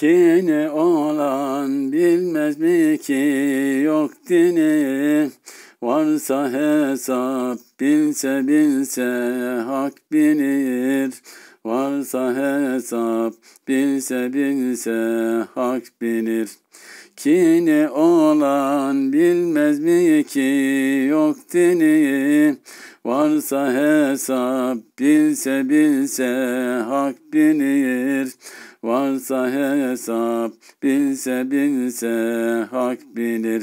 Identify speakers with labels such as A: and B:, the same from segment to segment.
A: Kine olan bilmez mi ki yok dini Varsa hesap bilse bilse hak bilir Varsa hesap bilse bilse hak bilir Kine olan bilmez mi ki yok dini Varsa hesap bilse bilse hak bilir Varsa hesap bilse bilse hak bilir.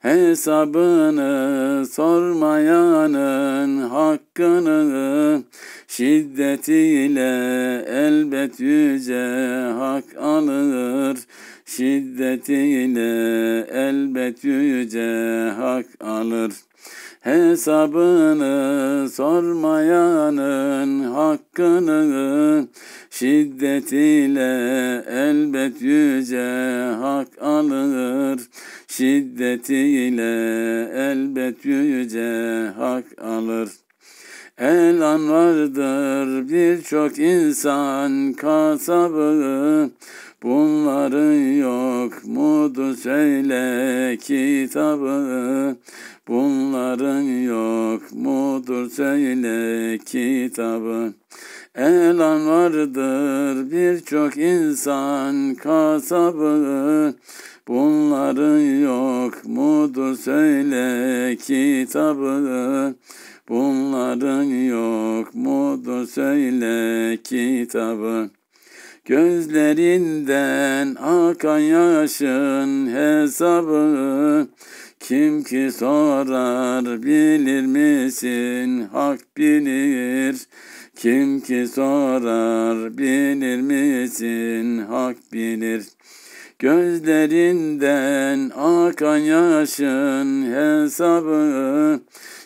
A: Hesabını sormayanın hakkını şiddetiyle elbet yüce hak alır. Şiddetiyle elbet yüce hak alır. Hesabını sormayanın hakkını Şiddetiyle elbet yüce hak alır. Şiddetiyle elbet yüce hak alır. Elan vardır birçok insan kasabı Bunların yok mudur söyle kitabı Bunların yok mudur söyle kitabı Elan vardır birçok insan kasabı Bunların yok mudur söyle kitabı Bunların yok mudur söyle kitabı Gözlerinden akan yaşın hesabı kim ki sorar bilir misin hak bilir kim ki sorar bilir misin hak bilir. Gözlerinden akan yaşın hesabı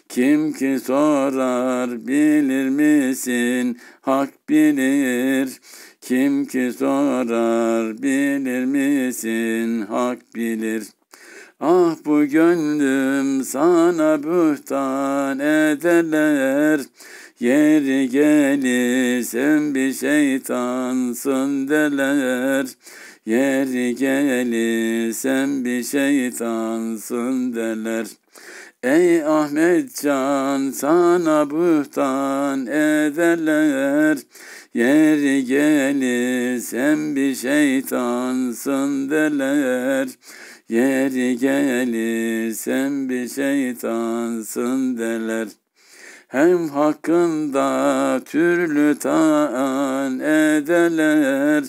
A: kim ki sorar bilir misin hak bilir kim ki sorar bilir misin hak bilir Ah bu gönlüm sana bühtan ederler Yeri gelir sen bir şeytansın derler. Yeri gelir sen bir şeytansın derler. Ey Ahmetcan sana buhtan ederler. Yeri gelir sen bir şeytansın derler. Yeri gelir sen bir şeytansın derler. Hem hakkında türlü taan edeler.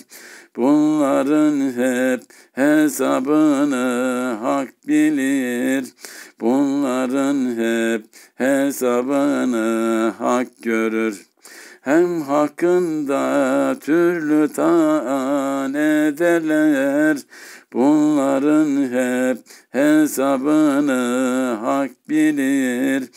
A: Bunların hep hesabını hak bilir. Bunların hep hesabını hak görür. Hem hakkında türlü taan ederler. Bunların hep hesabını hak bilir.